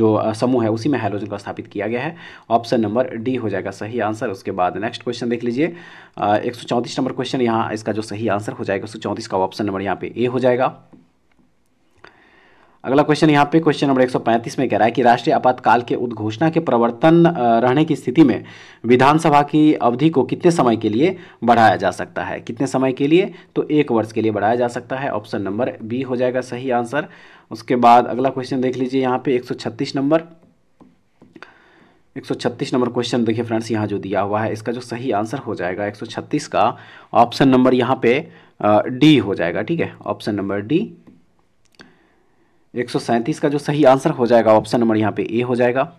जो समूह है उसी में हैलोजन को स्थापित किया गया है ऑप्शन नंबर डी हो जाएगा सही आंसर उसके बाद नेक्स्ट क्वेश्चन देख लीजिए एक नंबर क्वेश्चन यहाँ इसका जो सही आंसर हो जाएगा एक का ऑप्शन नंबर यहाँ पे ए हो जाएगा अगला क्वेश्चन यहाँ पे क्वेश्चन नंबर 135 में कह रहा है कि राष्ट्रीय आपातकाल के उद्घोषणा के प्रवर्तन रहने की स्थिति में विधानसभा की अवधि को कितने समय के लिए बढ़ाया जा सकता है कितने समय के लिए तो एक वर्ष के लिए बढ़ाया जा सकता है ऑप्शन नंबर बी हो जाएगा सही आंसर उसके बाद अगला क्वेश्चन देख लीजिए यहाँ पे एक नंबर एक नंबर क्वेश्चन देखिए फ्रेंड्स यहाँ जो दिया हुआ है इसका जो सही आंसर हो जाएगा एक का ऑप्शन नंबर यहाँ पे डी हो जाएगा ठीक है ऑप्शन नंबर डी एक का जो सही आंसर हो जाएगा ऑप्शन नंबर यहाँ पे ए हो जाएगा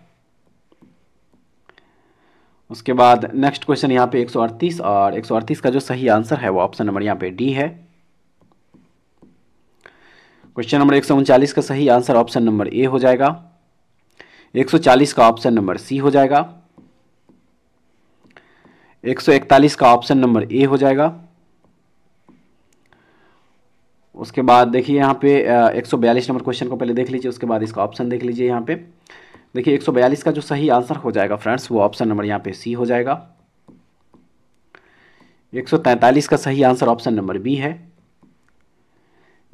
उसके बाद नेक्स्ट क्वेश्चन यहाँ पे 138 और 138 का जो सही आंसर है वो ऑप्शन नंबर यहाँ पे डी है क्वेश्चन नंबर एक का सही आंसर ऑप्शन नंबर ए हो जाएगा 140 का ऑप्शन नंबर सी हो जाएगा 141 का ऑप्शन नंबर ए हो जाएगा उसके बाद देखिए यहाँ पे एक नंबर क्वेश्चन को पहले देख लीजिए उसके बाद इसका ऑप्शन देख लीजिए यहाँ पे देखिए 142 का जो सही आंसर हो जाएगा फ्रेंड्स वो ऑप्शन नंबर यहाँ पे सी हो जाएगा 143 का सही आंसर ऑप्शन नंबर बी है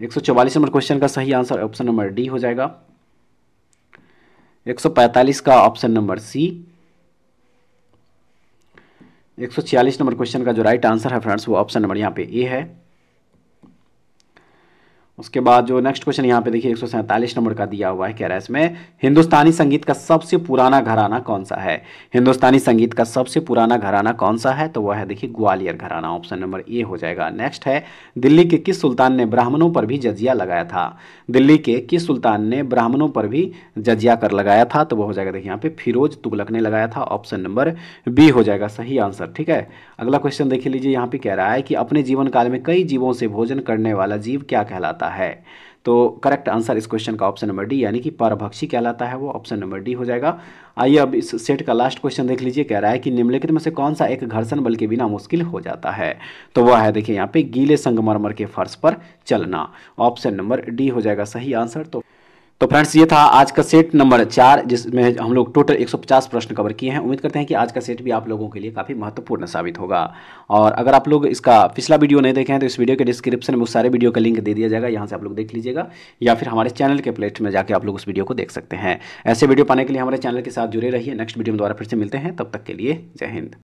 144 नंबर क्वेश्चन का सही आंसर ऑप्शन नंबर डी हो जाएगा 145 का option number C 146 number question का जो राइट आंसर है फ्रेंड्स वो ऑप्शन नंबर यहाँ पे ए है उसके बाद जो नेक्स्ट क्वेश्चन यहाँ पे देखिए एक नंबर का दिया हुआ है कह रहा है इसमें हिंदुस्तानी संगीत का सबसे पुराना घराना कौन सा है हिंदुस्तानी संगीत का सबसे पुराना घराना कौन सा है तो वह है देखिए ग्वालियर घराना ऑप्शन नंबर ए हो जाएगा नेक्स्ट है दिल्ली के किस सुल्तान ने ब्राह्मणों पर भी जजिया लगाया था दिल्ली के किस सुल्तान ने ब्राह्मणों पर भी जजिया कर लगाया था तो वह हो जाएगा देखिए यहाँ पे फिरोज तुगलक ने लगाया था ऑप्शन नंबर बी हो जाएगा सही आंसर ठीक है अगला क्वेश्चन देख लीजिए यहाँ पे कह रहा है कि अपने जीवन काल में कई जीवों से भोजन करने वाला जीव क्या कहलाता कहलाता है तो करेक्ट आंसर इस क्वेश्चन का ऑप्शन नंबर डी यानी कि परभक्षी कहलाता है वो ऑप्शन नंबर डी हो जाएगा आइए अब इस सेट का लास्ट क्वेश्चन देख लीजिए कह रहा है कि निम्नलिखित में से कौन सा एक घर्षण बल के बिना मुश्किल हो जाता है तो वह है देखिए यहाँ पे गीले संगमरमर के फर्श पर चलना ऑप्शन नंबर डी हो जाएगा सही आंसर तो तो फ्रेंड्स ये था आज का सेट नंबर चार जिसमें हम लोग टोटल 150 प्रश्न कवर किए हैं उम्मीद करते हैं कि आज का सेट भी आप लोगों के लिए काफ़ी महत्वपूर्ण साबित होगा और अगर आप लोग इसका पिछला वीडियो नहीं देखे हैं तो इस वीडियो के डिस्क्रिप्शन में उस सारे वीडियो का लिंक दे दिया जाएगा यहाँ से आप लोग देख लीजिएगा या फिर हमारे चैनल के प्लेट में जाकर आप लोग उस वीडियो को देख सकते हैं ऐसे वीडियो पाने के लिए हमारे चैनल के साथ जुड़े रहिए नेक्स्ट वीडियो में दोबारा फिर से मिलते हैं तब तक के लिए जय हिंद